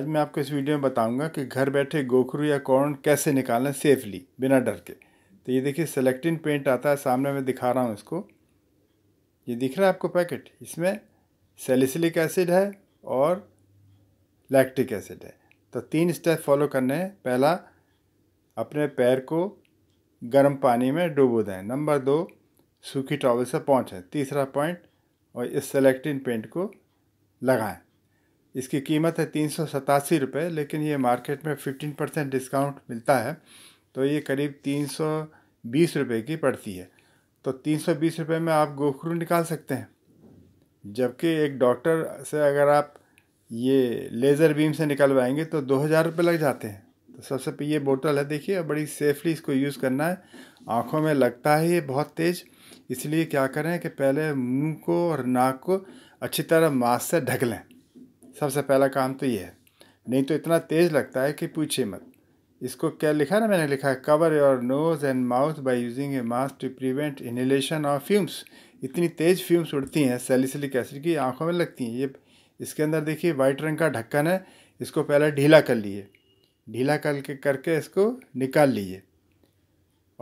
आज मैं आपको इस वीडियो में बताऊंगा कि घर बैठे गोखरू या कॉर्न कैसे निकालें सेफली बिना डर के तो ये देखिए सेलेक्टिन पेंट आता है सामने मैं दिखा रहा हूँ इसको ये दिख रहा है आपको पैकेट इसमें सेलिसिलिक एसिड है और लैक्टिक एसिड है तो तीन स्टेप फॉलो करने हैं पहला अपने पैर को गर्म पानी में डुबो दें नंबर दो सूखी टॉवल से पहुँचें तीसरा पॉइंट और इस सेलेक्टिन पेंट को लगाएं इसकी कीमत है तीन सौ सतासी रुपये लेकिन ये मार्केट में फिफ्टीन परसेंट डिस्काउंट मिलता है तो ये करीब तीन सौ बीस रुपये की पड़ती है तो तीन सौ बीस रुपये में आप गोखरू निकाल सकते हैं जबकि एक डॉक्टर से अगर आप ये लेज़र बीम से निकलवाएंगे तो दो हज़ार रुपये लग जाते हैं तो सबसे पहले ये बोतल है देखिए बड़ी सेफली इसको यूज़ करना है आँखों में लगता है ये बहुत तेज़ इसलिए क्या करें कि पहले मुंह को और नाक को अच्छी तरह मास्क से ढक लें सबसे पहला काम तो ये है नहीं तो इतना तेज़ लगता है कि पूछे मत इसको क्या लिखा ना मैंने लिखा है cover your nose and mouth by using a mask to prevent inhalation of fumes इतनी तेज़ फ्यूम्स उड़ती हैं सेलिसिलिक एसिड की आंखों में लगती हैं ये इसके अंदर देखिए वाइट रंग का ढक्कन है इसको पहले ढीला कर लिए ढीला करके करके इसको निकाल लीजिए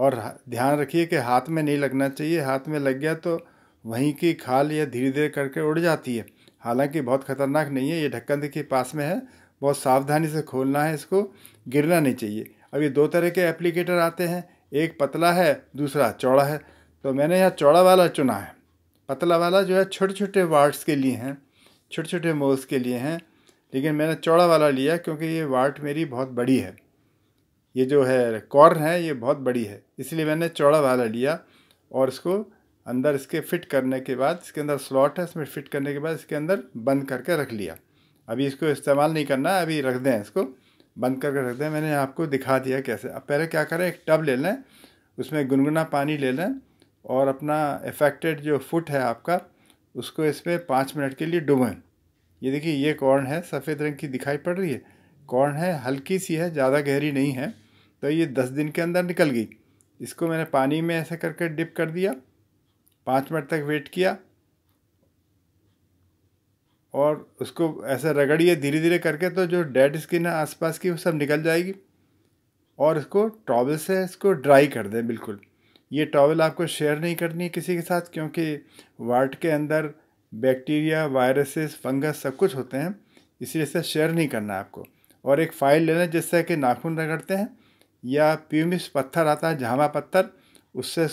और ध्यान रखिए कि हाथ में नहीं लगना चाहिए हाथ में लग गया तो वहीं की खाल या धीरे धीरे करके उड़ जाती है हालांकि बहुत ख़तरनाक नहीं है ये ढक्कन देखिए पास में है बहुत सावधानी से खोलना है इसको गिरना नहीं चाहिए अब ये दो तरह के एप्लीकेटर आते हैं एक पतला है दूसरा चौड़ा है तो मैंने यहाँ चौड़ा वाला चुना है पतला वाला जो है छोटे छोटे वार्ड्स के लिए हैं छोटे छोटे मोल्स के लिए हैं लेकिन मैंने चौड़ा वाला लिया क्योंकि ये वाट मेरी बहुत बड़ी है ये जो है कॉर्न है ये बहुत बड़ी है इसलिए मैंने चौड़ा वाला लिया और इसको अंदर इसके फिट करने के बाद इसके अंदर स्लॉट है इसमें फिट करने के बाद इसके अंदर बंद करके रख लिया अभी इसको इस्तेमाल नहीं करना है अभी रख दें इसको बंद करके रख दें मैंने आपको दिखा दिया कैसे अब पहले क्या करें एक टब ले लें उसमें गुनगुना पानी ले लें और अपना इफेक्टेड जो फुट है आपका उसको इसमें पाँच मिनट के लिए डुबें ये देखिए ये कॉर्न है सफ़ेद रंग की दिखाई पड़ रही है कॉर्न है हल्की सी है ज़्यादा गहरी नहीं है तो ये दस दिन के अंदर निकल गई इसको मैंने पानी में ऐसे करके डिप कर दिया पाँच मिनट तक वेट किया और उसको ऐसे रगड़िए धीरे धीरे करके तो जो डेड स्किन है आसपास की वो सब निकल जाएगी और इसको टॉवल से इसको ड्राई कर दें बिल्कुल ये टॉवल आपको शेयर नहीं करनी है किसी के साथ क्योंकि वार्ट के अंदर बैक्टीरिया वायरसेस फंगस सब कुछ होते हैं इसलिए इसे शेयर नहीं करना है आपको और एक फाइल लेना जिससे कि नाखून रगड़ते हैं या प्यूमिस पत्थर आता है झामा पत्थर उससे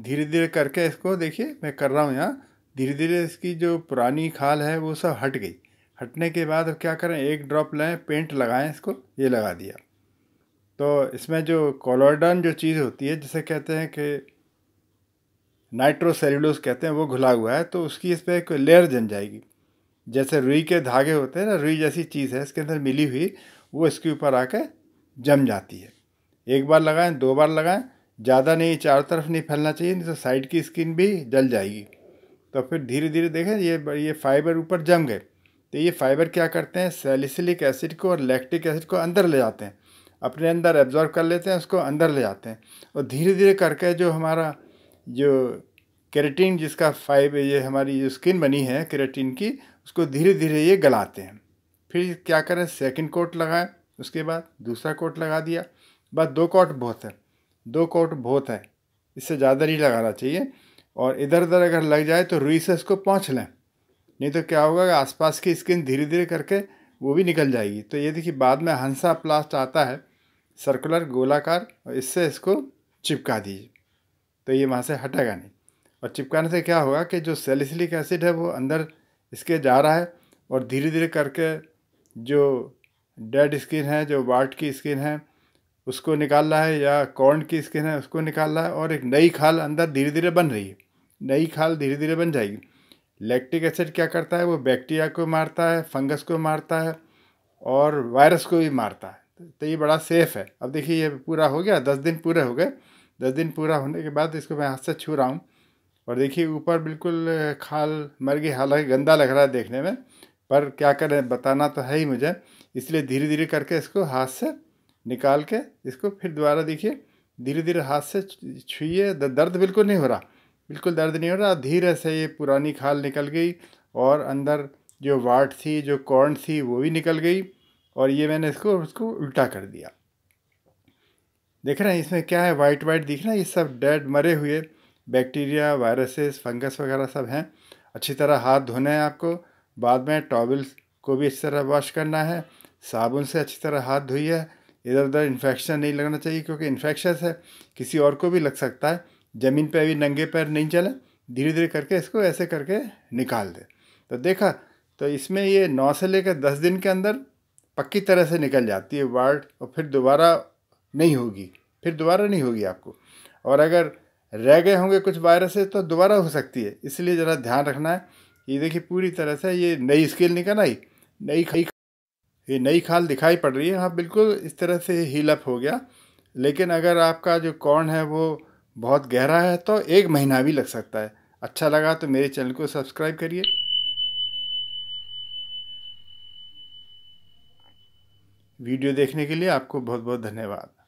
धीरे धीरे करके इसको देखिए मैं कर रहा हूँ यहाँ धीरे धीरे इसकी जो पुरानी खाल है वो सब हट गई हटने के बाद अब क्या करें एक ड्रॉप लें पेंट लगाएं इसको ये लगा दिया तो इसमें जो कॉलोडन जो चीज़ होती है जिसे कहते हैं कि नाइट्रोसेल्यूलोस कहते हैं वो घुला हुआ है तो उसकी इस पर एक लेयर जम जाएगी जैसे रुई के धागे होते हैं ना रुई जैसी चीज़ है इसके अंदर मिली हुई वो इसके ऊपर आके जम जाती है एक बार लगाएं दो बार लगाएं ज़्यादा नहीं चारों तरफ नहीं फैलना चाहिए नहीं तो साइड की स्किन भी जल जाएगी तो फिर धीरे धीरे देखें ये ये फाइबर ऊपर जम गए तो ये फाइबर क्या करते हैं सेलिसिलिक एसिड को और लैक्टिक एसिड को अंदर ले जाते हैं अपने अंदर एब्जॉर्व कर लेते हैं उसको अंदर ले जाते हैं और धीरे धीरे करके जो हमारा जो केरेटीन जिसका फाइब ये हमारी जो स्किन बनी है केरेटीन की उसको धीरे धीरे ये गलाते हैं फिर क्या करें सेकंड कोट लगाएं उसके बाद दूसरा कोट लगा दिया बस दो कोट बहुत है दो कोट बहुत है इससे ज़्यादा नहीं लगाना चाहिए और इधर उधर अगर लग जाए तो रुई से उसको पहुँच लें नहीं तो क्या होगा कि आसपास की स्किन धीरे धीरे करके वो भी निकल जाएगी तो ये देखिए बाद में हंसा प्लास्ट आता है सर्कुलर गोलाकार और इससे इसको चिपका दीजिए तो ये वहाँ से हटेगा नहीं और चिपकाने से क्या होगा कि जो सेलिसिलिक एसिड है वो अंदर इसके जा रहा है और धीरे धीरे करके जो डेड स्किन है जो वार्ट की स्किन है उसको निकालना है या कॉर्न की स्किन है उसको निकाल रहा है और एक नई खाल अंदर धीरे धीरे बन रही है नई खाल धीरे धीरे बन जाएगी लैक्टिक एसिड क्या करता है वो बैक्टीरिया को मारता है फंगस को मारता है और वायरस को भी मारता है तो ये बड़ा सेफ़ है अब देखिए ये पूरा हो गया दस दिन पूरे हो गए दस दिन पूरा होने के बाद इसको मैं हाथ से छू रहा हूँ और देखिए ऊपर बिल्कुल खाल मर गई हालांकि गंदा लग रहा है देखने में पर क्या करें बताना तो है ही मुझे इसलिए धीरे धीरे करके इसको हाथ से निकाल के इसको फिर दोबारा देखिए धीरे धीरे हाथ से छुइए दर्द बिल्कुल नहीं हो रहा बिल्कुल दर्द नहीं हो रहा धीरे से ये पुरानी खाल निकल गई और अंदर जो वाट थी जो कॉर्न थी वो भी निकल गई और ये मैंने इसको उसको उल्टा कर दिया देख रहे हैं इसमें क्या है वाइट वाइट दिख रहा है ये सब डेड मरे हुए बैक्टीरिया वायरसेस फंगस वगैरह सब हैं अच्छी तरह हाथ धोना है आपको बाद में टॉवल्स को भी अच्छी तरह वॉश करना है साबुन से अच्छी तरह हाथ धोइए इधर उधर इन्फेक्शन नहीं लगना चाहिए क्योंकि इन्फेक्शस है किसी और को भी लग सकता है ज़मीन पे अभी नंगे पैर नहीं चले धीरे धीरे करके इसको ऐसे करके निकाल दे तो देखा तो इसमें ये नौ से लेकर दस दिन के अंदर पक्की तरह से निकल जाती है वार्ड और फिर दोबारा नहीं होगी फिर दोबारा नहीं होगी आपको और अगर रह गए होंगे कुछ वायरसेस तो दोबारा हो सकती है इसलिए ज़रा ध्यान रखना है ये देखिए पूरी तरह से ये नई स्केल निकल आई नई खाई ये नई खाल दिखाई पड़ रही है हाँ बिल्कुल इस तरह से हील अप हो गया लेकिन अगर आपका जो कॉर्न है वो बहुत गहरा है तो एक महीना भी लग सकता है अच्छा लगा तो मेरे चैनल को सब्सक्राइब करिए वीडियो देखने के लिए आपको बहुत बहुत धन्यवाद